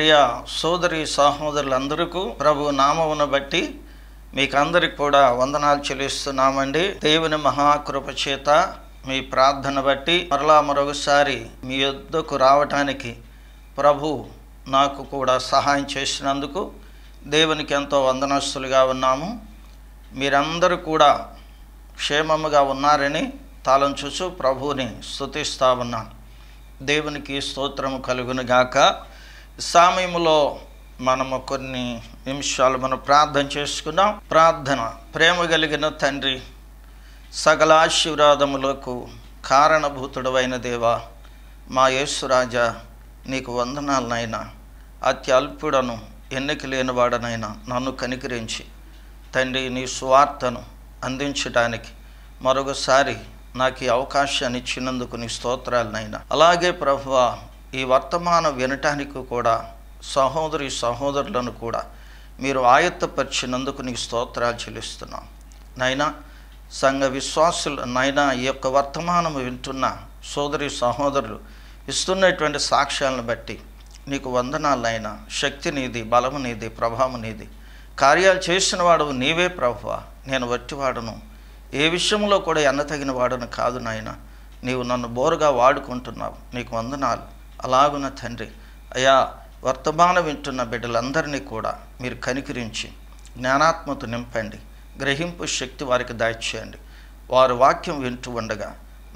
ప్రియ సోదరి సహోదరులందరకు ప్రభు నామమును బట్టి మీకందరికి కూడా వందనాలు చెల్లిస్తున్నామండి దేవుని మహాకృప చేత మీ ప్రార్థన బట్టి మరలా మరొకసారి మీ యొద్దకు రావటానికి ప్రభు నాకు కూడా సహాయం చేసినందుకు దేవునికి ఎంతో వందనస్తులుగా ఉన్నాము మీరందరూ కూడా క్షేమముగా ఉన్నారని తలంచుచు ప్రభువుని స్థుతిస్తా ఉన్నాను దేవునికి స్తోత్రము కలుగునుగాక సమయంలో మనము కొన్ని నిమిషాలు మనం ప్రార్థన చేసుకుందాం ప్రార్థన ప్రేమ కలిగిన తండ్రి సకల ఆశీర్వాదములకు కారణభూతుడవైన దేవ మా యేసురాజా నీకు వందనాలనైనా అతి అల్పుడను ఎన్నిక లేనివాడనైనా నన్ను కనికరించి తండ్రి నీ సువార్తను అందించడానికి మరొకసారి నాకు ఈ అవకాశాన్ని ఇచ్చినందుకు నీ స్తోత్రాలనైనా అలాగే ప్రభువ ఈ వర్తమానం వినటానికి కూడా సహోదరి సహోదరులను కూడా మీరు ఆయత్తపరిచినందుకు నీకు స్తోత్రాలు చెల్లిస్తున్నాం నైనా సంఘ విశ్వాసులు నైనా ఈ యొక్క వర్తమానం వింటున్న సోదరి సహోదరులు ఇస్తున్నటువంటి సాక్ష్యాలను బట్టి నీకు వందనాలైనా శక్తి నీది బలము నీది ప్రభావం నీది కార్యాలు చేసిన వాడు నీవే ప్రభు నేను వట్టివాడను ఏ విషయంలో కూడా ఎన్నతగిన వాడను కాదు నాయన నీవు నన్ను బోరుగా వాడుకుంటున్నావు నీకు వందనాలు అలాగున తండ్రి అయా వర్తమానం వింటున్న బిడ్డలందరినీ కూడా మీరు కనికరించి జ్ఞానాత్మత నింపండి గ్రహింపు శక్తి వారికి దాయిచేయండి వారు వాక్యం వింటూ ఉండగా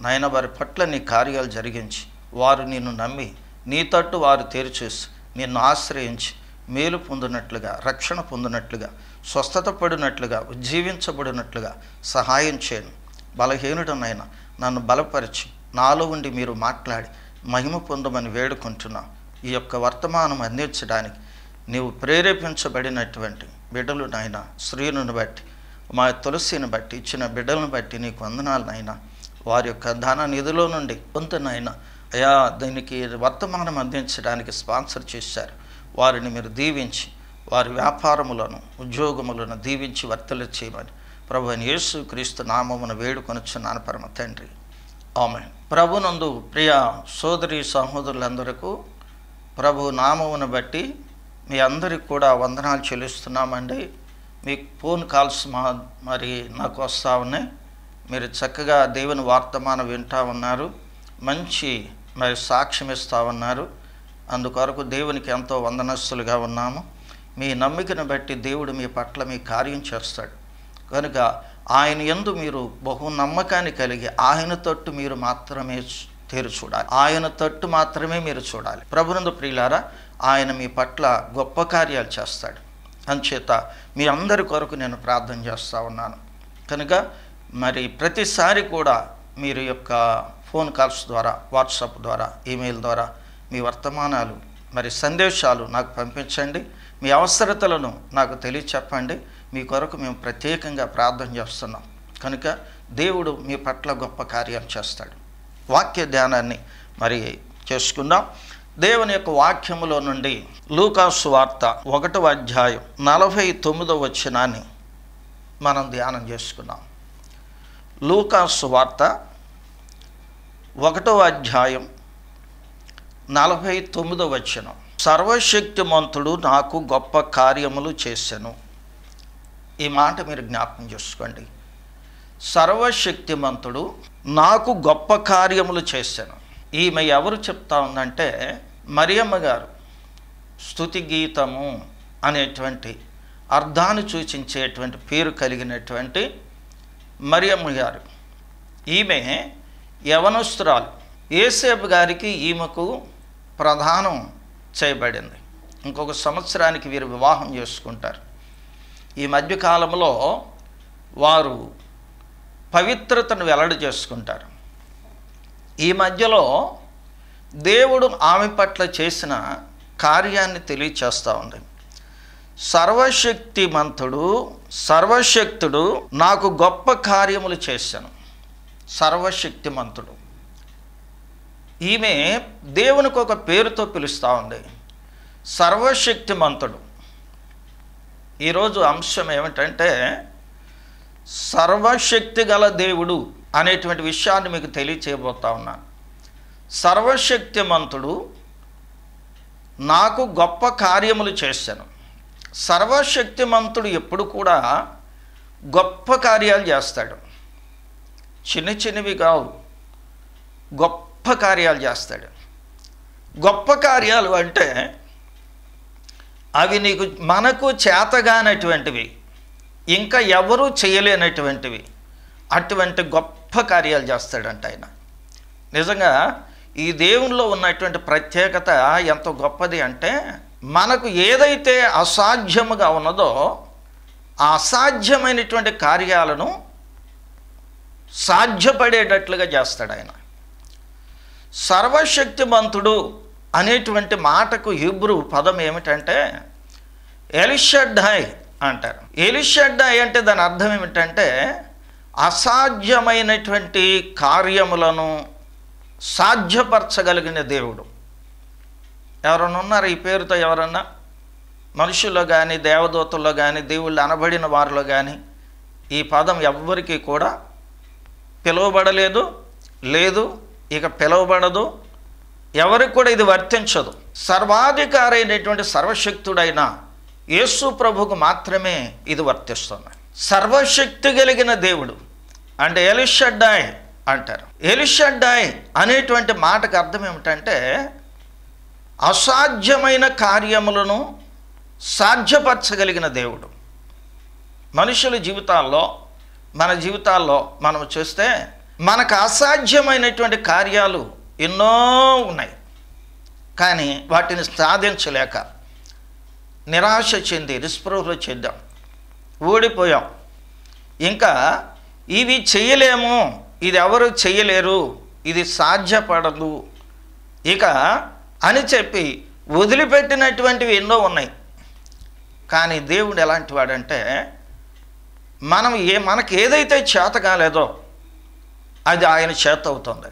నాయన వారి పట్ల నీ కార్యాలు జరిగించి వారు నిన్ను నమ్మి నీ తట్టు వారు తెరిచేసి నిన్ను ఆశ్రయించి మేలు పొందినట్లుగా రక్షణ పొందినట్లుగా స్వస్థత పడినట్లుగా ఉజ్జీవించబడినట్లుగా సహాయం చేయండి బలహీనుడనైనా నన్ను బలపరిచి నాలో ఉండి మీరు మాట్లాడి మహిమ పొందమని వేడుకుంటున్నాం ఈ యొక్క వర్తమానం అందించడానికి నీవు ప్రేరేపించబడినటువంటి బిడ్డలు నాయన స్త్రీలను బట్టి మా తులసిని బట్టి ఇచ్చిన బిడ్డలను బట్టి నీకు వందనాలు నాయన వారి యొక్క ధన నిధిలో నుండి కొంతనైన అయా దీనికి వర్తమానం అందించడానికి స్పాన్సర్ చేశారు వారిని మీరు దీవించి వారి వ్యాపారములను ఉద్యోగములను దీవించి వర్తలు చేయమని ప్రభు యేసు క్రీస్తు నామమును వేడుకొనుచున్నాను పరమ తండ్రి ఆమె ప్రభునందు ప్రియ సోదరి సహోదరులందరకు ప్రభు నామమును బట్టి మీ అందరికి కూడా వందనాలు చెల్లిస్తున్నామండి మీకు ఫోన్ కాల్స్ మా మరి నాకు వస్తూ ఉన్నాయి మీరు చక్కగా దేవుని వార్తమానం వింటా ఉన్నారు మంచి మరి సాక్ష్యం ఇస్తూ ఉన్నారు అందుకొరకు దేవునికి ఎంతో వందనస్తులుగా ఉన్నాము మీ నమ్మికను బట్టి దేవుడు మీ పట్ల మీ కార్యం చేస్తాడు కనుక ఆయన ఎందు మీరు బహు నమ్మకాన్ని కలిగి ఆయన తట్టు మీరు మాత్రమే తీరు చూడాలి ఆయన తట్టు మాత్రమే మీరు చూడాలి ప్రభునంద ప్రియులారా ఆయన మీ పట్ల గొప్ప కార్యాలు చేస్తాడు అంచేత మీ అందరి కొరకు నేను ప్రార్థన చేస్తూ ఉన్నాను కనుక మరి ప్రతిసారి కూడా మీరు యొక్క ఫోన్ కాల్స్ ద్వారా వాట్సాప్ ద్వారా ఈమెయిల్ ద్వారా మీ వర్తమానాలు మరి సందేశాలు నాకు పంపించండి మీ అవసరతలను నాకు తెలియచెప్పండి మీ కొరకు మేము ప్రత్యేకంగా ప్రార్థన చేస్తున్నాం కనుక దేవుడు మీ పట్ల గొప్ప కార్యం చేస్తాడు వాక్య ధ్యానాన్ని మరి చేసుకుందాం దేవుని యొక్క వాక్యములో నుండి లూకాసు వార్త ఒకటవ అధ్యాయం నలభై తొమ్మిదవ వచ్చినాన్ని మనం ధ్యానం చేసుకున్నాం లూకాసు వార్త ఒకటవ అధ్యాయం నలభై తొమ్మిదవ వచ్చినం సర్వశక్తిమంతుడు నాకు గొప్ప కార్యములు చేశాను ఈ మాట మీరు జ్ఞాపకం చేసుకోండి సర్వశక్తిమంతుడు నాకు గొప్ప కార్యములు చేశాను ఈమె ఎవరు చెప్తా ఉందంటే మరియమ్మ గారు స్థుతి గీతము అనేటువంటి అర్థాన్ని సూచించేటువంటి పేరు కలిగినటువంటి మరియమ్మ గారు ఈమె యవనస్తురాలు ఏసేపు గారికి ఈమెకు ప్రధానం చేయబడింది ఇంకొక సంవత్సరానికి వీరు వివాహం చేసుకుంటారు ఈ మధ్యకాలంలో వారు పవిత్రతను వెల్లడి చేసుకుంటారు ఈ మధ్యలో దేవుడు ఆమె పట్ల చేసిన కార్యాన్ని తెలియచేస్తూ ఉంది సర్వశక్తిమంతుడు సర్వశక్తుడు నాకు గొప్ప కార్యములు చేశాను సర్వశక్తిమంతుడు ఈమె దేవునికి ఒక పేరుతో పిలుస్తూ ఉంది సర్వశక్తిమంతుడు ఈరోజు అంశం ఏమిటంటే సర్వశక్తి గల దేవుడు అనేటువంటి విషయాన్ని మీకు తెలియచేయబోతా ఉన్నాను సర్వశక్తిమంతుడు నాకు గొప్ప కార్యములు చేశాను సర్వశక్తిమంతుడు ఎప్పుడు కూడా గొప్ప కార్యాలు చేస్తాడు చిన్న చిన్నవి కావు గొప్ప కార్యాలు చేస్తాడు గొప్ప కార్యాలు అంటే అవి నీకు మనకు చేతగానటువంటివి ఇంకా ఎవరూ చేయలేనటువంటివి అటువంటి గొప్ప కార్యాలు చేస్తాడంట ఆయన నిజంగా ఈ దేవునిలో ఉన్నటువంటి ప్రత్యేకత ఎంత గొప్పది అంటే మనకు ఏదైతే అసాధ్యముగా ఉన్నదో ఆ అసాధ్యమైనటువంటి కార్యాలను సాధ్యపడేటట్లుగా చేస్తాడు ఆయన సర్వశక్తిమంతుడు అనేటువంటి మాటకు హీబ్రూ పదం ఏమిటంటే ఎలిషడ్డాయ్ అంటారు ఎలిషడ్డాయ్ అంటే దాని అర్థం ఏమిటంటే అసాధ్యమైనటువంటి కార్యములను సాధ్యపరచగలిగిన దేవుడు ఎవరైనా ఉన్నారు ఈ పేరుతో ఎవరన్నా మనుషుల్లో కానీ దేవదూతల్లో కానీ దేవుళ్ళు అనబడిన వారిలో కానీ ఈ పదం ఎవ్వరికీ కూడా పిలువబడలేదు లేదు ఇక పిలువబడదు ఎవరికి కూడా ఇది వర్తించదు సర్వాధికారైనటువంటి సర్వశక్తుడైన యేసు ప్రభుకు మాత్రమే ఇది వర్తిస్తుంది సర్వశక్తి కలిగిన దేవుడు అంటే ఎలిషడ్డాయ్ అంటారు ఎలిషడ్డాయ్ అనేటువంటి మాటకు అర్థం ఏమిటంటే అసాధ్యమైన కార్యములను సాధ్యపరచగలిగిన దేవుడు మనుషుల జీవితాల్లో మన జీవితాల్లో మనం చూస్తే మనకు అసాధ్యమైనటువంటి కార్యాలు ఎన్నో ఉన్నాయి కానీ వాటిని సాధించలేక నిరాశ చెంది నిస్పృహలు చెందాం ఓడిపోయాం ఇంకా ఇవి చేయలేము ఇది ఎవరు చేయలేరు ఇది సాధ్యపడదు ఇక అని చెప్పి వదిలిపెట్టినటువంటివి ఎన్నో ఉన్నాయి కానీ దేవుడు ఎలాంటి వాడంటే మనం ఏ మనకి ఏదైతే చేత కాలేదో అది ఆయన చేత అవుతుంది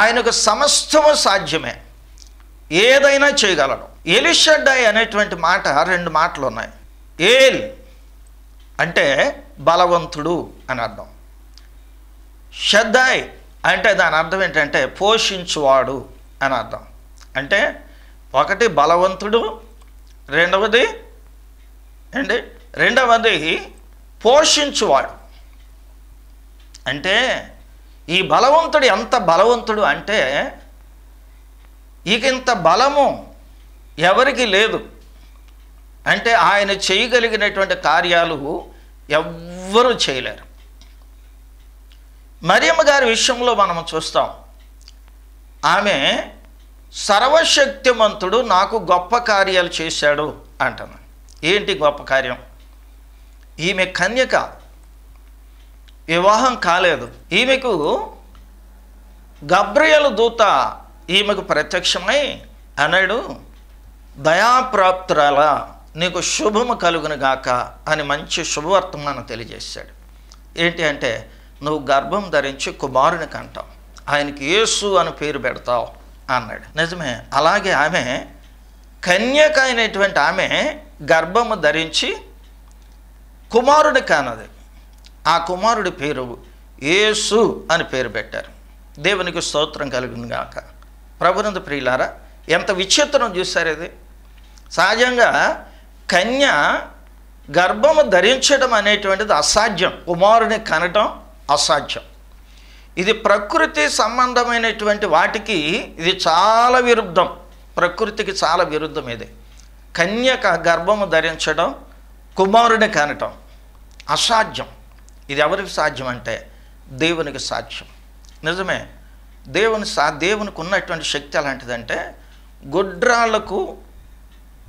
ఆయనకు సమస్తము సాధ్యమే ఏదైనా చేయగలడు ఎలిషడ్డాయ్ అనేటువంటి మాట రెండు మాటలు ఉన్నాయి ఏల్ అంటే బలవంతుడు అని అర్థం షద్దాయ్ అంటే దాని అర్థం ఏంటంటే పోషించువాడు అని అర్థం అంటే ఒకటి బలవంతుడు రెండవది అండి రెండవది పోషించువాడు అంటే ఈ బలవంతుడు ఎంత బలవంతుడు అంటే ఇకంత బలము ఎవరికి లేదు అంటే ఆయన చేయగలిగినటువంటి కార్యాలు ఎవ్వరూ చేయలేరు మరియమ్మ గారి విషయంలో మనం చూస్తాం ఆమె సర్వశక్తిమంతుడు నాకు గొప్ప కార్యాలు చేశాడు అంటున్నాను ఏంటి గొప్ప కార్యం ఈమె కన్యక వివాహం కాలేదు ఈమెకు గబ్రియలు దూత ఈమెకు ప్రత్యక్షమై అనడు దయాప్రాప్తురాల నీకు శుభము కలుగును గాక అని మంచి శుభవర్తమానం తెలియజేశాడు ఏంటి అంటే నువ్వు గర్భం ధరించి కుమారుని కంటావు ఆయనకి యేసు అని పేరు పెడతావు అన్నాడు నిజమే అలాగే ఆమె కన్యక అయినటువంటి ఆమె గర్భము ధరించి కుమారుని కానది ఆ కుమారుడి పేరు యేసు అని పేరు పెట్టారు దేవునికి స్తోత్రం కలిగింది కాక ప్రభునందు ప్రియులారా ఎంత విచిత్రం చూశారు ఇది సహజంగా కన్య గర్భము ధరించడం అనేటువంటిది అసాధ్యం కుమారుని కనటం అసాధ్యం ఇది ప్రకృతి సంబంధమైనటువంటి వాటికి ఇది చాలా విరుద్ధం ప్రకృతికి చాలా విరుద్ధం ఇది కన్యక గర్భము ధరించడం కుమారుని కనటం అసాధ్యం ఇది ఎవరికి సాధ్యం అంటే దేవునికి సాధ్యం నిజమే దేవుని సా దేవునికి ఉన్నటువంటి శక్తి అలాంటిదంటే గుడ్రాళ్లకు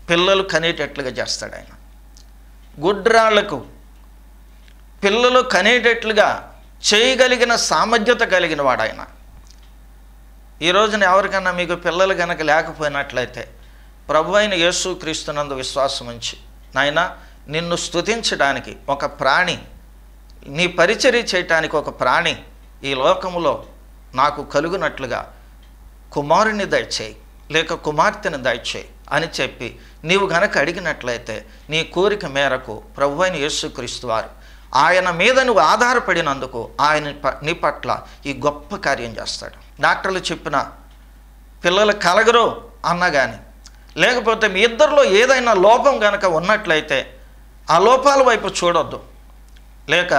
పిల్లలు కనేటట్లుగా చేస్తాడు ఆయన గుడ్రాళ్లకు పిల్లలు కనేటట్లుగా చేయగలిగిన సామర్థ్యత కలిగిన వాడు ఆయన ఈ రోజున ఎవరికైనా మీకు పిల్లలు కనుక లేకపోయినట్లయితే ప్రభు అయిన యేసు క్రీస్తునందు విశ్వాసం ఉంచి నాయన నిన్ను స్తుతించడానికి ఒక ప్రాణి నీ పరిచర్య చేయటానికి ఒక ప్రాణి ఈ లోకములో నాకు కలుగునట్లుగా కుమారుని దయచేయి లేక కుమార్తెని దయచేయి అని చెప్పి నీవు గనక అడిగినట్లయితే నీ కోరిక మేరకు ప్రభు అయిన యేసుక్రీస్తు వారు ఆయన మీద నువ్వు ఆధారపడినందుకు ఆయన నీ పట్ల ఈ గొప్ప కార్యం చేస్తాడు డాక్టర్లు చెప్పిన పిల్లలు కలగరు అన్న కానీ లేకపోతే మీ ఇద్దరిలో ఏదైనా లోపం కనుక ఉన్నట్లయితే ఆ లోపాల వైపు చూడొద్దు లేక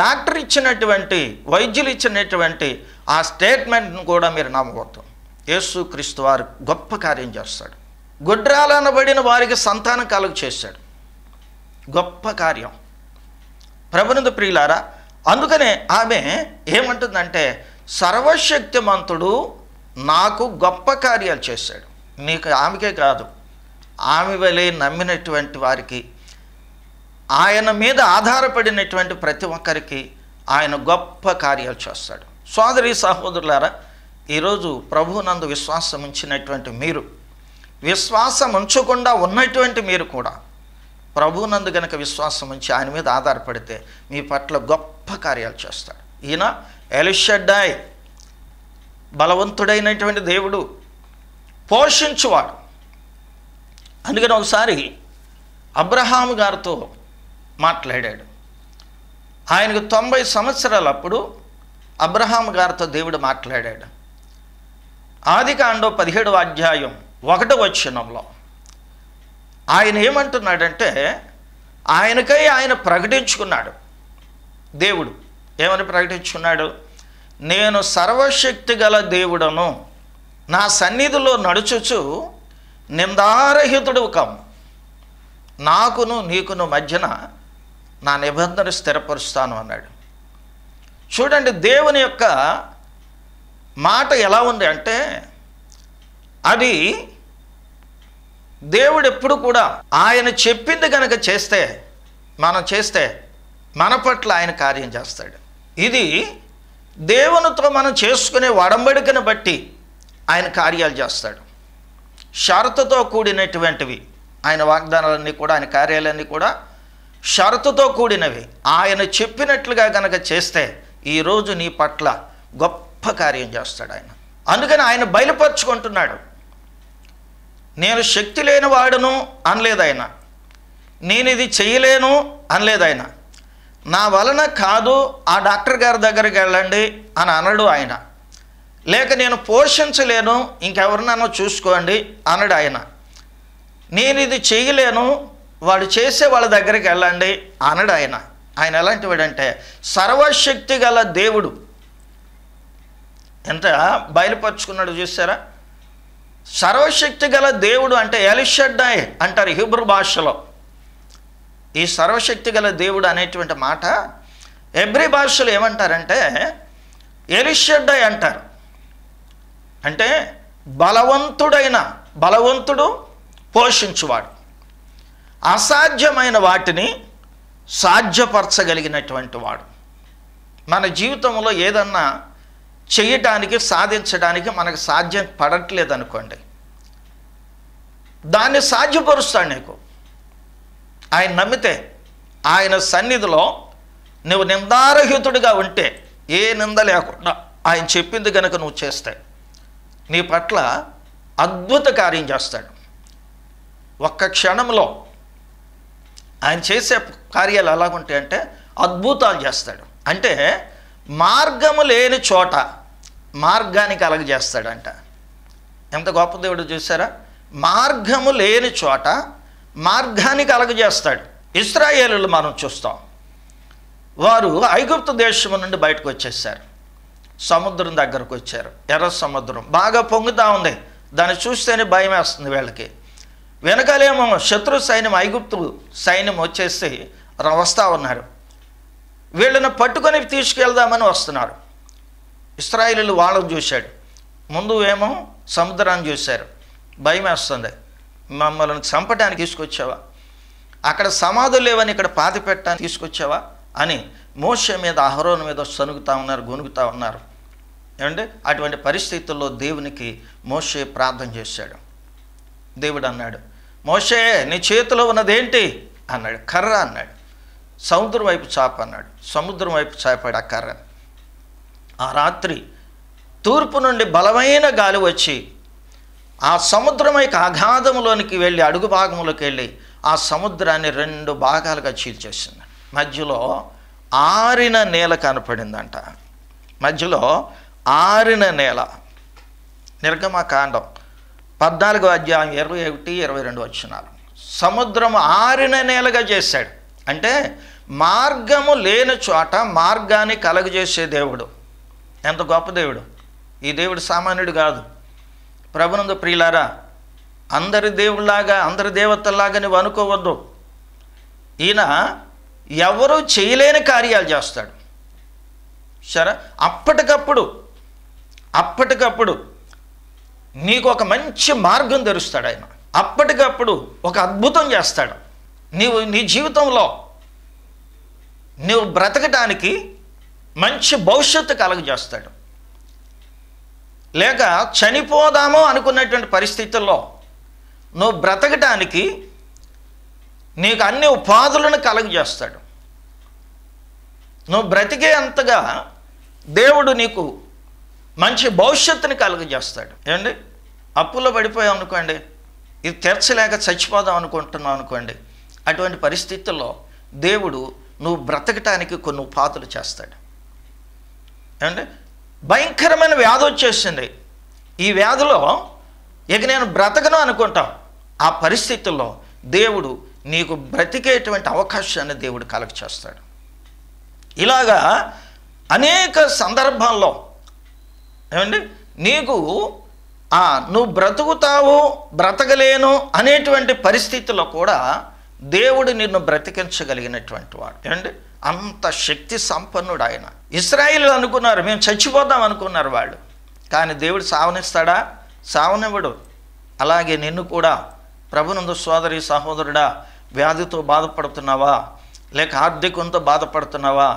డాక్టర్ ఇచ్చినటువంటి వైద్యులు ఇచ్చినటువంటి ఆ స్టేట్మెంట్ను కూడా మీరు నమ్మవద్దు యేసు క్రీస్తు వారు గొప్ప కార్యం చేస్తాడు గుడ్రాలనబడిన వారికి సంతానం కలుగు చేశాడు గొప్ప కార్యం ప్రబంధ ప్రియులారా అందుకనే ఆమె ఏమంటుందంటే సర్వశక్తిమంతుడు నాకు గొప్ప కార్యాలు చేశాడు నీకు ఆమెకే కాదు ఆమె వలె నమ్మినటువంటి వారికి ఆయన మీద ఆధారపడినటువంటి ప్రతి ఒక్కరికి ఆయన గొప్ప కార్యాలు చేస్తాడు సోదరి సహోదరులారా ఈరోజు ప్రభునందు విశ్వాసం ఉంచినటువంటి మీరు విశ్వాసం ఉంచకుండా ఉన్నటువంటి మీరు కూడా ప్రభునందు గనక విశ్వాసం ఉంచి ఆయన మీద ఆధారపడితే మీ పట్ల గొప్ప కార్యాలు చేస్తాడు ఈయన ఎలిషడ్డాయ్ బలవంతుడైనటువంటి దేవుడు పోషించువాడు అందుకని ఒకసారి అబ్రహాము గారితో మాట్లాడాడు ఆయనకు తొంభై సంవత్సరాలప్పుడు అబ్రహాం గారితో దేవుడు మాట్లాడాడు ఆది కాండో పదిహేడవ అధ్యాయం ఒకటవ వచ్చినంలో ఆయన ఏమంటున్నాడంటే ఆయనకై ఆయన ప్రకటించుకున్నాడు దేవుడు ఏమని ప్రకటించుకున్నాడు నేను సర్వశక్తి గల దేవుడను నా సన్నిధిలో నడుచుచు నిందారహితుడు కాము నాకును నీకును మధ్యన నా నిబంధన స్థిరపరుస్తాను అన్నాడు చూడండి దేవుని యొక్క మాట ఎలా ఉంది అంటే అది దేవుడు ఎప్పుడు కూడా ఆయన చెప్పింది కనుక చేస్తే మనం చేస్తే మన పట్ల ఆయన కార్యం చేస్తాడు ఇది దేవునితో మనం చేసుకునే వడంబడికను బట్టి ఆయన కార్యాలు చేస్తాడు షరతుతో కూడినటువంటివి ఆయన వాగ్దానాలన్నీ కూడా ఆయన కార్యాలన్నీ కూడా షరతుతో కూడినవి ఆయన చెప్పినట్లుగా గనక చేస్తే ఈరోజు నీ పట్ల గొప్ప కార్యం చేస్తాడు ఆయన అందుకని ఆయన బయలుపరుచుకుంటున్నాడు నేను శక్తి లేని వాడును అనలేదు ఆయన నేను ఇది చేయలేను అనలేదాయన నా వలన కాదు ఆ డాక్టర్ గారి దగ్గరికి వెళ్ళండి అని అనడు ఆయన లేక నేను పోషించలేను ఇంకెవరినన్నా చూసుకోండి అనడు ఆయన నేను ఇది చేయలేను వాడు చేసే వాళ్ళ దగ్గరికి వెళ్ళండి అనడు ఆయన ఆయన ఎలాంటి వాడంటే సర్వశక్తి గల దేవుడు ఎంత బయలుపరుచుకున్నాడు చూసారా సర్వశక్తి గల దేవుడు అంటే ఎలిషడ్డాయ్ అంటారు హిబ్రు భాషలో ఈ సర్వశక్తి గల దేవుడు అనేటువంటి మాట ఎబ్రి భాషలో ఏమంటారంటే ఎలిషడ్డాయ్ అంటారు అంటే బలవంతుడైన బలవంతుడు పోషించువాడు అసాధ్యమైన వాటిని సాధ్యపరచగలిగినటువంటి వాడు మన జీవితంలో ఏదన్నా చేయటానికి సాధించడానికి మనకు సాధ్యం పడట్లేదు అనుకోండి దాన్ని సాధ్యపరుస్తాడు నీకు ఆయన నమ్మితే ఆయన సన్నిధిలో నువ్వు నిందారహితుడిగా ఉంటే ఏ నింద లేకుండా ఆయన చెప్పింది కనుక నువ్వు చేస్తే నీ పట్ల అద్భుత కార్యం చేస్తాడు ఒక్క క్షణంలో ఆయన చేసే కార్యాలు ఎలాగుంటాయి అంటే అద్భుతాలు చేస్తాడు అంటే మార్గము లేని చోట మార్గానికి అలగజేస్తాడంట ఎంత గొప్ప దేవుడు చూసారా మార్గము లేని చోట మార్గానికి అలగజేస్తాడు ఇస్రాయేలు మనం చూస్తాం వారు ఐగుప్త దేశం నుండి బయటకు వచ్చేసారు సముద్రం దగ్గరకు వచ్చారు ఎర్ర సముద్రం బాగా పొంగుతూ ఉంది దాన్ని చూస్తేనే భయం వేస్తుంది వీళ్ళకి వెనకాలేమో శత్రు సైన్యం ఐగుప్తు సైన్యం వచ్చేసి వస్తూ ఉన్నారు వీళ్ళని పట్టుకొని తీసుకెళ్దామని వస్తున్నారు ఇస్రాయిలు వాళ్ళకు చూశాడు ముందు ఏమో సముద్రాన్ని చూశారు భయం వేస్తుంది మమ్మల్ని చంపడానికి తీసుకొచ్చావా అక్కడ సమాధులు లేవని ఇక్కడ పాతి పెట్టడానికి తీసుకొచ్చావా అని మోష మీద అహరోన్ మీద సనుగుతూ ఉన్నారు గొనుగుతూ ఉన్నారు ఏమంటే అటువంటి పరిస్థితుల్లో దేవునికి మోషే ప్రార్థన చేశాడు దేవుడు అన్నాడు మోషే నీ చేతిలో ఉన్నదేంటి అన్నాడు కర్ర అన్నాడు సముద్రం వైపు చాప అన్నాడు సముద్రం వైపు చాపాడు ఆ కర్ర ఆ రాత్రి తూర్పు నుండి బలమైన గాలి వచ్చి ఆ సముద్రం యొక్క అఘాధములోనికి వెళ్ళి అడుగు భాగంలోకి వెళ్ళి ఆ సముద్రాన్ని రెండు భాగాలుగా చీల్చేసింది మధ్యలో ఆరిన నేల కనపడిందంట మధ్యలో ఆరిన నేల నిర్గమకాండం పద్నాలుగో అధ్యాయం ఇరవై ఒకటి ఇరవై రెండు వచ్చినారు సముద్రం ఆరిన నేలగా చేశాడు అంటే మార్గము లేని చోట మార్గాన్ని కలగజేసే దేవుడు ఎంత గొప్ప దేవుడు ఈ దేవుడు సామాన్యుడు కాదు ప్రభునందు ప్రియులారా అందరి దేవుళ్ళలాగా అందరి దేవతల్లాగా నువ్వు అనుకోవద్దు ఈయన ఎవరు చేయలేని కార్యాలు చేస్తాడు సరే అప్పటికప్పుడు అప్పటికప్పుడు నీకు ఒక మంచి మార్గం తెరుస్తాడు ఆయన అప్పటికప్పుడు ఒక అద్భుతం చేస్తాడు నీవు నీ జీవితంలో నువ్వు బ్రతకటానికి మంచి భవిష్యత్తు కలగజేస్తాడు లేక చనిపోదామో అనుకున్నటువంటి పరిస్థితుల్లో నువ్వు బ్రతకటానికి నీకు అన్ని ఉపాధులను కలగజేస్తాడు నువ్వు బ్రతికే అంతగా దేవుడు నీకు మంచి భవిష్యత్తుని కలుగజేస్తాడు ఏమండి అప్పులో పడిపోయాం అనుకోండి ఇది తెరచలేక చచ్చిపోదాం అనుకుంటున్నాం అనుకోండి అటువంటి పరిస్థితుల్లో దేవుడు నువ్వు బ్రతకటానికి కొన్ని ఉపాధులు చేస్తాడు ఏమండి భయంకరమైన వ్యాధి వచ్చేసింది ఈ వ్యాధిలో ఇక నేను బ్రతకను అనుకుంటాం ఆ పరిస్థితుల్లో దేవుడు నీకు బ్రతికేటువంటి అవకాశాన్ని దేవుడు కలగ చేస్తాడు ఇలాగా అనేక సందర్భాల్లో ఏమండి నీకు నువ్వు బ్రతుకుతావు బ్రతకలేను అనేటువంటి పరిస్థితిలో కూడా దేవుడు నిన్ను బ్రతికించగలిగినటువంటి వాడు ఏమండి అంత శక్తి సంపన్నుడు ఆయన ఇస్రాయిల్ అనుకున్నారు మేము చచ్చిపోదాం అనుకున్నారు వాళ్ళు కానీ దేవుడు సావనిస్తాడా సావనివ్వడు అలాగే నిన్ను కూడా ప్రభునందు సోదరి సహోదరుడా వ్యాధితో బాధపడుతున్నావా లేక ఆర్థికంతో బాధపడుతున్నావా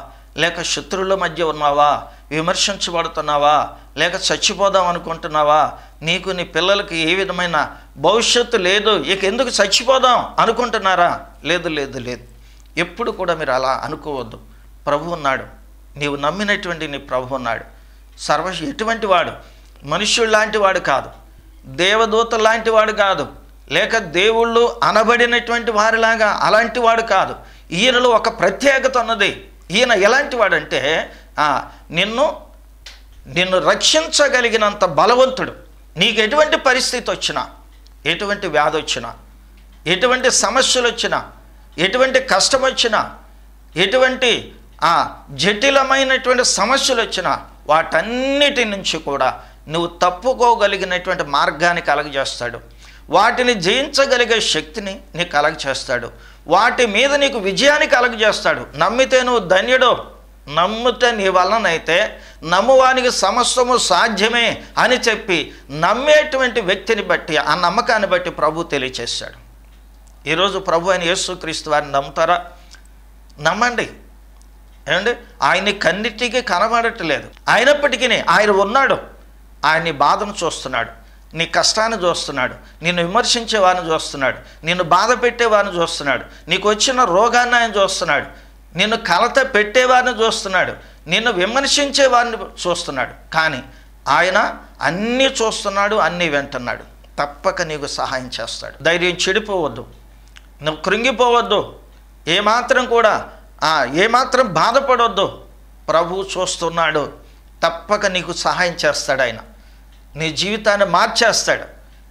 లేక శత్రువుల మధ్య ఉన్నావా విమర్శించబడుతున్నావా లేక చచ్చిపోదాం అనుకుంటున్నావా నీకు నీ పిల్లలకి ఏ విధమైన భవిష్యత్తు లేదు ఇక ఎందుకు చచ్చిపోదాం అనుకుంటున్నారా లేదు లేదు లేదు ఎప్పుడు కూడా మీరు అలా అనుకోవద్దు ప్రభు ఉన్నాడు నీవు నమ్మినటువంటి నీ ప్రభు ఉన్నాడు సర్వ ఎటువంటి వాడు మనుష్యుడు లాంటి వాడు కాదు దేవదూత లాంటి వాడు కాదు లేక దేవుళ్ళు అనబడినటువంటి వారిలాగా అలాంటి వాడు కాదు ఈయనలో ఒక ప్రత్యేకత ఉన్నది ఈయన ఎలాంటి వాడంటే నిన్ను నిన్ను రక్షించగలిగినంత బలవంతుడు నీకు ఎటువంటి పరిస్థితి వచ్చినా ఎటువంటి వ్యాధి వచ్చినా ఎటువంటి సమస్యలు వచ్చినా ఎటువంటి కష్టం వచ్చినా ఎటువంటి జటిలమైనటువంటి సమస్యలు వచ్చినా వాటన్నిటి నుంచి కూడా నువ్వు తప్పుకోగలిగినటువంటి మార్గాన్ని కలగజేస్తాడు వాటిని జయించగలిగే శక్తిని నీకు కలగజేస్తాడు వాటి మీద నీకు విజయాన్ని కలగజేస్తాడు నమ్మితే నువ్వు ధన్యుడో నమ్ముతే నీ వలనైతే నమ్మువానికి సమస్తము సాధ్యమే అని చెప్పి నమ్మేటువంటి వ్యక్తిని బట్టి ఆ నమ్మకాన్ని బట్టి ప్రభు తెలియచేశాడు ఈరోజు ప్రభు అని యేసుక్రీస్తు వారిని నమ్ముతారా నమ్మండి ఏమండి ఆయన్ని కన్నిటికీ కనబడట్లేదు అయినప్పటికీ ఆయన ఉన్నాడు ఆయన్ని బాధను చూస్తున్నాడు నీ కష్టాన్ని చూస్తున్నాడు నిన్ను విమర్శించే వారిని చూస్తున్నాడు నిన్ను బాధ పెట్టేవారిని చూస్తున్నాడు నీకు వచ్చిన రోగాన్ని ఆయన చూస్తున్నాడు నిన్ను కలత పెట్టేవారిని చూస్తున్నాడు నిన్ను విమర్శించే వారిని చూస్తున్నాడు కానీ ఆయన అన్నీ చూస్తున్నాడు అన్నీ వింటున్నాడు తప్పక నీకు సహాయం చేస్తాడు ధైర్యం చెడిపోవద్దు నువ్వు కృంగిపోవద్దు ఏమాత్రం కూడా ఏమాత్రం బాధపడవద్దు ప్రభు చూస్తున్నాడు తప్పక నీకు సహాయం చేస్తాడు ఆయన నీ జీవితాన్ని మార్చేస్తాడు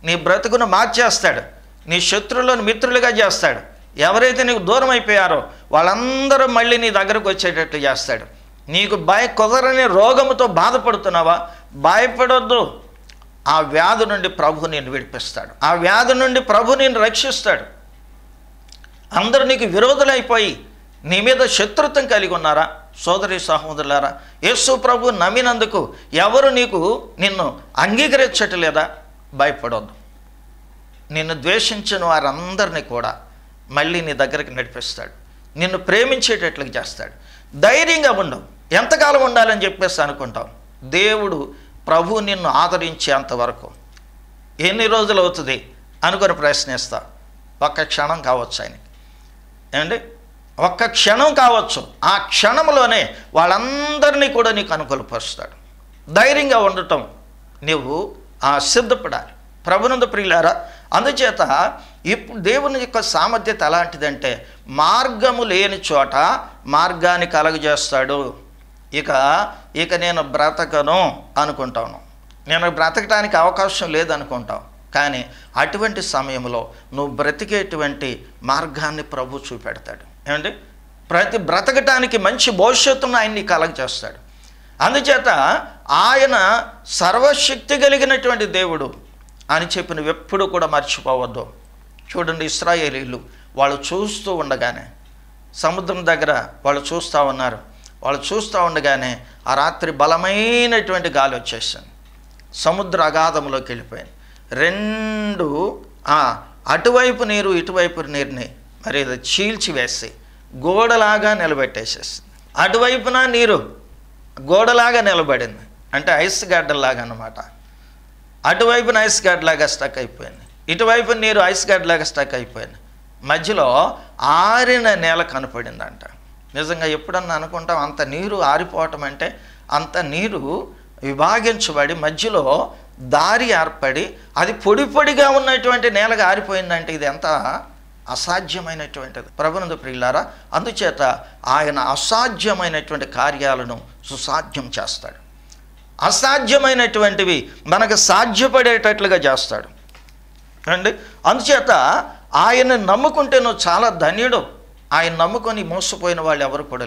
నీ బ్రతుకును మార్చేస్తాడు నీ శత్రువులను మిత్రులుగా చేస్తాడు ఎవరైతే నీకు దూరం అయిపోయారో వాళ్ళందరూ మళ్ళీ నీ దగ్గరకు వచ్చేటట్లు చేస్తాడు నీకు భయ కుదరని రోగముతో బాధపడుతున్నావా భయపడొద్దు ఆ వ్యాధి నుండి ప్రభు నేను విడిపిస్తాడు ఆ వ్యాధి నుండి ప్రభు నేను రక్షిస్తాడు అందరూ నీకు విరోధులైపోయి నీ మీద శత్రుత్వం కలిగి ఉన్నారా సోదరి సహోదరులారా యేసు ప్రభు నమ్మినందుకు ఎవరు నీకు నిన్ను అంగీకరించట్లేదా భయపడొద్దు నిన్ను ద్వేషించిన వారందరినీ కూడా మళ్ళీ నీ దగ్గరికి నడిపిస్తాడు నిన్ను ప్రేమించేటట్లుగా చేస్తాడు ధైర్యంగా ఉండవు ఎంతకాలం ఉండాలని చెప్పేసి అనుకుంటాం దేవుడు ప్రభు నిన్ను ఆదరించేంతవరకు ఎన్ని రోజులు అవుతుంది అనుకుని ప్రశ్నిస్తా ఒక్క క్షణం కావచ్చు ఆయనకి ఏమండి ఒక్క క్షణం కావచ్చు ఆ క్షణంలోనే వాళ్ళందరినీ కూడా నీకు అనుకూలపరుస్తాడు ధైర్యంగా ఉండటం నువ్వు సిద్ధపడాలి ప్రభునందు ప్రియులారా అందుచేత ఇప్పుడు దేవుని యొక్క సామర్థ్యత ఎలాంటిదంటే మార్గము లేని చోట మార్గాన్ని కలగజేస్తాడు ఇక ఇక నేను బ్రతకను అనుకుంటాను నేను బ్రతకడానికి అవకాశం లేదనుకుంటాం కానీ అటువంటి సమయంలో నువ్వు బ్రతికేటువంటి మార్గాన్ని ప్రభు చూపెడతాడు ఏమండి ప్రతి బ్రతకటానికి మంచి భవిష్యత్తును ఆయన్ని కలగజేస్తాడు అందుచేత ఆయన సర్వశక్తి కలిగినటువంటి దేవుడు అని చెప్పినవి ఎప్పుడూ కూడా మర్చిపోవద్దు చూడండి ఇస్రాయేలీలు వాళ్ళు చూస్తూ ఉండగానే సముద్రం దగ్గర వాళ్ళు చూస్తూ ఉన్నారు వాళ్ళు చూస్తూ ఉండగానే ఆ రాత్రి బలమైనటువంటి గాలి వచ్చేసింది సముద్ర అగాధంలోకి వెళ్ళిపోయింది రెండు అటువైపు నీరు ఇటువైపు నీరుని మరి చీల్చి వేసి గోడలాగా నిలబెట్టేసేసింది అటువైపున నీరు గోడలాగా నిలబడింది అంటే ఐస్ గడ్డలాగా అనమాట అటువైపున ఐస్ గడ్డలాగా స్టక్ అయిపోయింది ఇటువైపు నీరు ఐస్ గడ్డలాగా స్టక్ అయిపోయింది మధ్యలో ఆరిన నేల కనపడిందంట నిజంగా ఎప్పుడన్నా అనుకుంటాం అంత నీరు ఆరిపోవటం అంటే అంత నీరు విభాగించబడి మధ్యలో దారి ఏర్పడి అది పొడి పొడిగా ఉన్నటువంటి నేలగా ఆరిపోయిందంటే ఇది ఎంత అసాధ్యమైనటువంటిది ప్రభునందు ప్రియులారా అందుచేత ఆయన అసాధ్యమైనటువంటి కార్యాలను సుసాధ్యం చేస్తాడు అసాధ్యమైనటువంటివి మనకు సాధ్యపడేటట్లుగా చేస్తాడు అండి అందుచేత ఆయన్ని నమ్ముకుంటే నువ్వు చాలా ధన్యుడు ఆయన నమ్ముకొని మోసపోయిన వాళ్ళు ఎవరు కూడా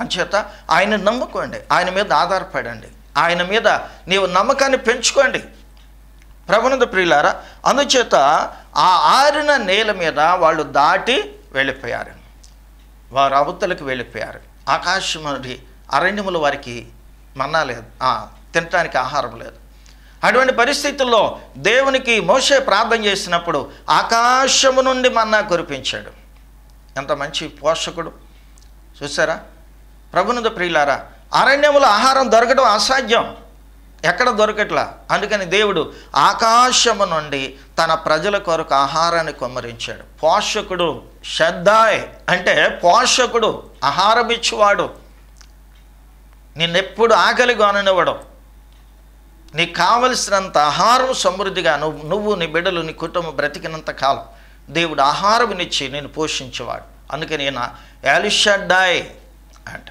అందుచేత ఆయన నమ్ముకోండి ఆయన మీద ఆధారపడండి ఆయన మీద నీవు నమ్మకాన్ని పెంచుకోండి ప్రభునంద ప్రియులారా అందుచేత ఆ ఆరిన నేల మీద వాళ్ళు దాటి వెళ్ళిపోయారు వారు అవతలకు వెళ్ళిపోయారు ఆకాశం అరణ్యములు వారికి మన్నా లేదు తినటానికి ఆహారం లేదు అటువంటి పరిస్థితుల్లో దేవునికి మోసే ప్రార్థన చేసినప్పుడు ఆకాశము నుండి మన్నా కురిపించాడు ఎంత మంచి పోషకుడు చూసారా ప్రభునుద ప్రియులారా అరణ్యములో ఆహారం దొరకడం అసాధ్యం ఎక్కడ దొరకట్లా అందుకని దేవుడు ఆకాశము నుండి తన ప్రజల కొరకు ఆహారాన్ని కొమ్మరించాడు పోషకుడు శ్రద్ధాయ్ అంటే పోషకుడు ఆహారమిచ్చువాడు నిన్నెప్పుడు ఆకలి కొననివ్వడం నీకు కావలసినంత ఆహారం సమృద్ధిగా నువ్వు నువ్వు నీ బిడ్డలు నీ కుటుంబం బ్రతికినంత కాలం దేవుడు ఆహారమునిచ్చి నేను పోషించేవాడు అందుకని నా ఎలిషడ్డాయ్ అంట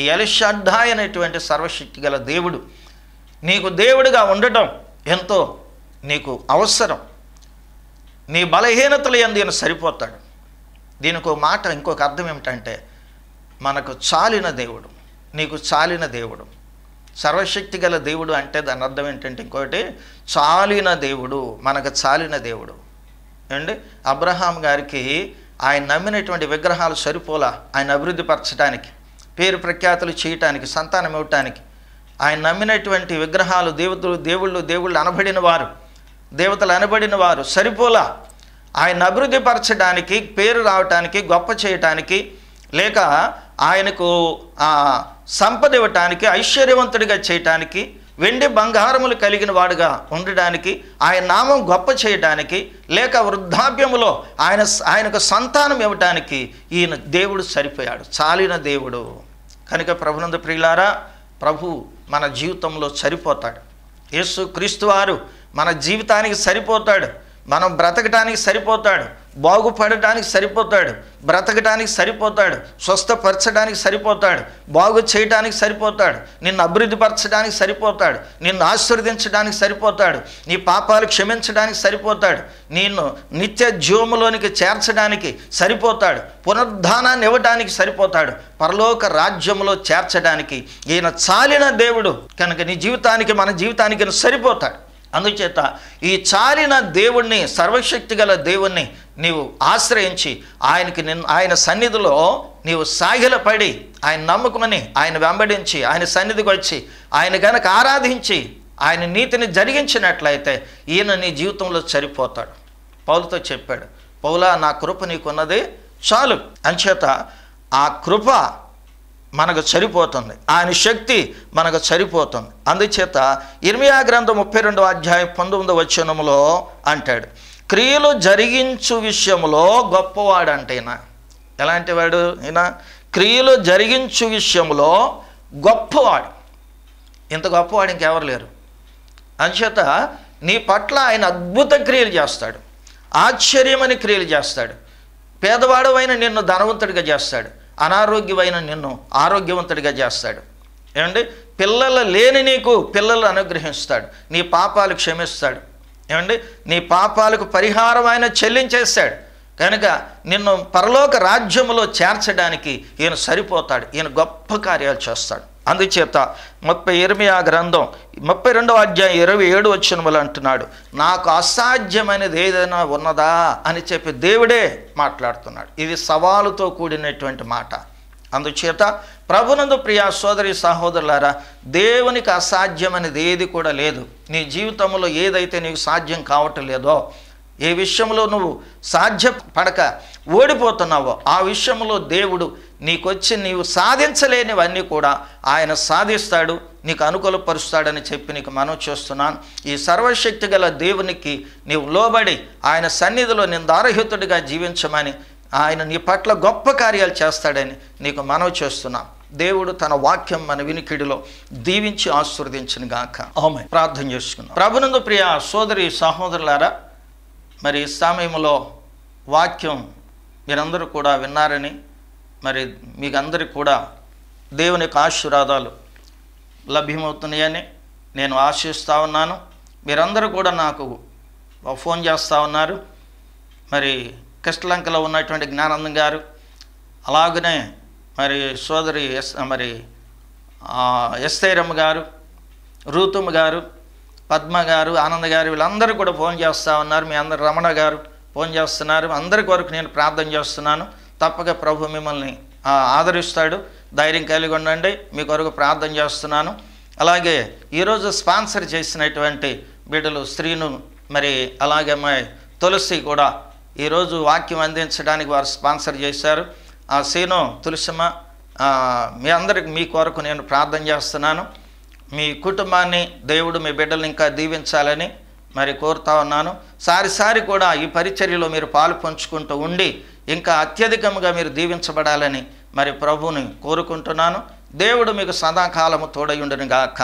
ఈ ఎలిషడ్డాయ్ అనేటువంటి సర్వశక్తి గల దేవుడు నీకు దేవుడిగా ఉండటం ఎంతో నీకు అవసరం నీ బలహీనతలు ఎందు సరిపోతాడు దీనికి ఒక మాట ఇంకొక అర్థం ఏమిటంటే మనకు చాలిన దేవుడు నీకు చాలిన దేవుడు సర్వశక్తి గల దేవుడు అంటే దాని అర్థం ఏంటంటే ఇంకోటి చాలిన దేవుడు మనకు చాలిన దేవుడు ఏంటి అబ్రహాం గారికి ఆయన నమ్మినటువంటి విగ్రహాలు సరిపోలా ఆయన అభివృద్ధి పరచడానికి పేరు ప్రఖ్యాతులు చేయటానికి సంతానం ఇవ్వటానికి ఆయన నమ్మినటువంటి విగ్రహాలు దేవతలు దేవుళ్ళు దేవుళ్ళు అనబడిన వారు దేవతలు అనబడిన వారు సరిపోలా ఆయన అభివృద్ధి పరచడానికి పేరు రావటానికి గొప్ప చేయటానికి లేక ఆయనకు సంపద ఇవ్వటానికి ఐశ్వర్యవంతుడిగా చేయటానికి వెండి బంగారములు కలిగిన వాడుగా ఉండడానికి ఆయన నామం గొప్ప చేయడానికి లేక వృద్ధాప్యములో ఆయన ఆయనకు సంతానం ఇవ్వటానికి ఈయన దేవుడు సరిపోయాడు చాలిన దేవుడు కనుక ప్రభునంద ప్రియులారా ప్రభు మన జీవితంలో సరిపోతాడు యేసు క్రీస్తు వారు మన జీవితానికి సరిపోతాడు మనం బ్రతకటానికి సరిపోతాడు బాగుపడటానికి సరిపోతాడు బ్రతకటానికి సరిపోతాడు స్వస్థపరచడానికి సరిపోతాడు బాగు చేయడానికి సరిపోతాడు నిన్ను అభివృద్ధిపరచడానికి సరిపోతాడు నిన్ను ఆశీర్వదించడానికి సరిపోతాడు నీ పాపాలు క్షమించడానికి సరిపోతాడు నిన్ను నిత్య జీవములోనికి చేర్చడానికి సరిపోతాడు పునరుద్ధానాన్ని ఇవ్వడానికి సరిపోతాడు పరలోక రాజ్యంలో చేర్చడానికి ఈయన చాలిన దేవుడు కనుక నీ జీవితానికి మన జీవితానికి సరిపోతాడు అందుచేత ఈ చాలిన దేవుణ్ణి సర్వశక్తి గల దేవుణ్ణి నీవు ఆశ్రయించి ఆయనకి నిన్ ఆయన సన్నిధిలో నీవు పడి ఆయన నమ్ముకుని ఆయన వెంబడించి ఆయన సన్నిధికి వచ్చి ఆయన గనక ఆరాధించి ఆయన నీతిని జరిగించినట్లయితే ఈయన నీ జీవితంలో సరిపోతాడు పౌలతో చెప్పాడు పౌలా నా కృప నీకున్నది చాలు అంచేత ఆ కృప మనకు సరిపోతుంది ఆయన శక్తి మనకు సరిపోతుంది అందుచేత ఇర్మియా గ్రంథం ముప్పై రెండవ అధ్యాయం పంతొమ్మిదవ వచనంలో అంటాడు క్రియలు జరిగించు విషయంలో గొప్పవాడంటే ఈయన ఎలాంటి వాడు ఈయన క్రియలు జరిగించు విషయంలో గొప్పవాడు ఇంత గొప్పవాడు ఇంకెవరు లేరు అందుచేత నీ పట్ల ఆయన అద్భుత క్రియలు చేస్తాడు ఆశ్చర్యమని క్రియలు చేస్తాడు అయిన నిన్ను ధనవంతుడిగా చేస్తాడు అనారోగ్యమైన నిన్ను ఆరోగ్యవంతుడిగా చేస్తాడు ఏమండి పిల్లలు లేని నీకు పిల్లలు అనుగ్రహిస్తాడు నీ పాపాలు క్షమిస్తాడు ఏమండి నీ పాపాలకు పరిహారం ఆయన చెల్లించేస్తాడు కనుక నిన్ను పరలోక రాజ్యములో చేర్చడానికి ఈయన సరిపోతాడు ఈయన గొప్ప కార్యాలు చేస్తాడు అందుచేత ముప్పై ఎనిమిది గ్రంథం ముప్పై రెండవ అధ్యాయం ఇరవై ఏడు వచ్చినములు అంటున్నాడు నాకు అసాధ్యమైనది ఏదైనా ఉన్నదా అని చెప్పి దేవుడే మాట్లాడుతున్నాడు ఇది సవాలుతో కూడినటువంటి మాట అందుచేత ప్రభునందు ప్రియా సోదరి సహోదరులారా దేవునికి అసాధ్యమైనది ఏది కూడా లేదు నీ జీవితంలో ఏదైతే నీకు సాధ్యం కావటం లేదో ఏ విషయంలో నువ్వు సాధ్యపడక ఓడిపోతున్నావో ఆ విషయంలో దేవుడు నీకొచ్చి నీవు సాధించలేనివన్నీ కూడా ఆయన సాధిస్తాడు నీకు అనుకూలపరుస్తాడని చెప్పి నీకు మనం చేస్తున్నాను ఈ సర్వశక్తి గల దేవునికి నీవు లోబడి ఆయన సన్నిధిలో నిందారహితుడిగా జీవించమని ఆయన నీ పట్ల గొప్ప కార్యాలు చేస్తాడని నీకు మనవి చేస్తున్నాం దేవుడు తన వాక్యం మన వినికిడిలో దీవించి ఆశీర్వదించిన గాక ఆమె ప్రార్థన చేసుకున్నాం ప్రభునందు ప్రియ సోదరి సహోదరులారా మరి సమయంలో వాక్యం మీరందరూ కూడా విన్నారని మరి మీకు అందరికి కూడా దేవుని యొక్క ఆశీర్వాదాలు లభ్యమవుతున్నాయని నేను ఆశిస్తూ ఉన్నాను మీరందరూ కూడా నాకు ఫోన్ చేస్తూ ఉన్నారు మరి కృష్ణలంకలో ఉన్నటువంటి జ్ఞానందం గారు అలాగనే మరి సోదరి ఎస్ మరి ఎస్ఐరమ్మ గారు రూతమ్మ గారు పద్మ గారు ఆనంద్ గారు వీళ్ళందరూ కూడా ఫోన్ చేస్తూ ఉన్నారు మీ అందరు రమణ గారు ఫోన్ చేస్తున్నారు అందరి కొరకు నేను ప్రార్థన చేస్తున్నాను తప్పక ప్రభు మిమ్మల్ని ఆదరిస్తాడు ధైర్యం కలిగి ఉండండి మీ కొరకు ప్రార్థన చేస్తున్నాను అలాగే ఈరోజు స్పాన్సర్ చేసినటువంటి బిడ్డలు స్త్రీను మరి అలాగే మా తులసి కూడా ఈరోజు వాక్యం అందించడానికి వారు స్పాన్సర్ చేశారు ఆ సీను తులసిమ మీ అందరికి మీ కొరకు నేను ప్రార్థన చేస్తున్నాను మీ కుటుంబాన్ని దేవుడు మీ బిడ్డలు ఇంకా దీవించాలని మరి కోరుతా ఉన్నాను సారిసారి కూడా ఈ పరిచర్యలో మీరు పాలు పంచుకుంటూ ఉండి ఇంకా అత్యధికంగా మీరు దీవించబడాలని మరి ప్రభువుని కోరుకుంటున్నాను దేవుడు మీకు సదాకాలము తోడయుండని గాక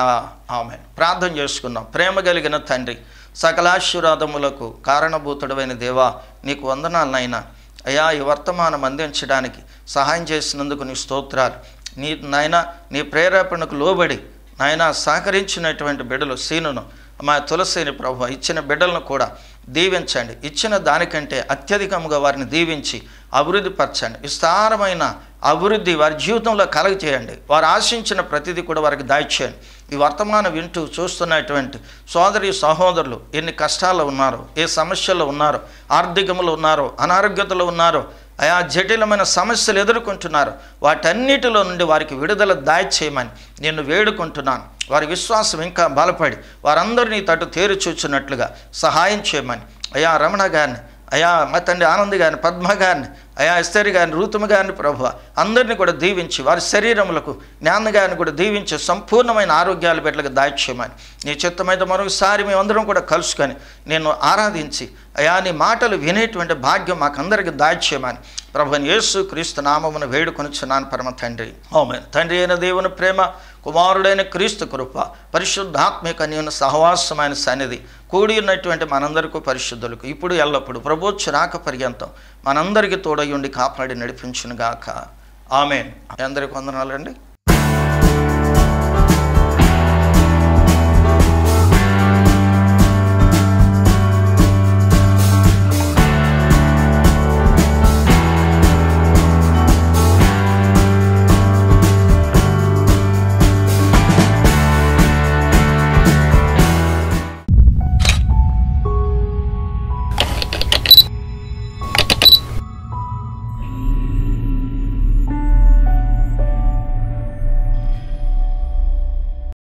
ఆమె ప్రార్థన చేసుకున్నాం ప్రేమ కలిగిన తండ్రి సకలాశీర్వాదములకు కారణభూతుడమైన దేవా నీకు వందనాలనైనా అయా ఈ వర్తమానం అందించడానికి సహాయం చేసినందుకు నీ స్తోత్రాలు నీ నాయన నీ ప్రేరేపణకు లోబడి నాయన సహకరించినటువంటి బిడ్డలు సీనును మా తులసిని ప్రభు ఇచ్చిన బిడ్డలను కూడా దీవించండి ఇచ్చిన దానికంటే అత్యధికంగా వారిని దీవించి అభివృద్ధి పరచండి విస్తారమైన అభివృద్ధి వారి జీవితంలో కలగ చేయండి వారు ఆశించిన ప్రతిదీ కూడా వారికి దాయిచేయండి ఈ వర్తమానం వింటూ చూస్తున్నటువంటి సోదరి సహోదరులు ఎన్ని కష్టాల్లో ఉన్నారో ఏ సమస్యల్లో ఉన్నారో ఆర్థికములు ఉన్నారో అనారోగ్యతలు ఉన్నారో ఆయా జటిలమైన సమస్యలు ఎదుర్కొంటున్నారు వాటన్నిటిలో నుండి వారికి విడుదల దాయచేయమని నేను వేడుకుంటున్నాను వారి విశ్వాసం ఇంకా బలపడి వారందరినీ తటు తేరు సహాయం చేయమని అయా రమణ గారిని అయా మా తండ్రి ఆనంద్ గారిని పద్మ గారిని అయా ఇస్తరి గారిని రూతుమ గారిని ప్రభు అందరినీ కూడా దీవించి వారి శరీరములకు జ్ఞాన కూడా దీవించి సంపూర్ణమైన ఆరోగ్యాలు పెట్టలకు దాయిచ్చేయమని నీ చిత్తమైతే మరొకసారి మేమందరం కూడా కలుసుకొని నేను ఆరాధించి అయా నీ మాటలు వినేటువంటి భాగ్యం మాకందరికి దాయిచ్చేయమని ప్రభుని యేసు క్రీస్తు నామమును చున్నాను పరమ తండ్రి ఓమే తండ్రి అయిన దేవుని ప్రేమ కుమారుడైన క్రీస్తు కృప పరిశుద్ధాత్మిక నేను సహవాసమైన సన్నిధి కూడి ఉన్నటువంటి మనందరికీ పరిశుద్ధులకు ఇప్పుడు ఎల్లప్పుడు ప్రభోచ్చు రాక పర్యంతం మనందరికీ తోడయ్యుండి కాపాడి నడిపించునుగాక ఆమె అందరికీ వందనాలండి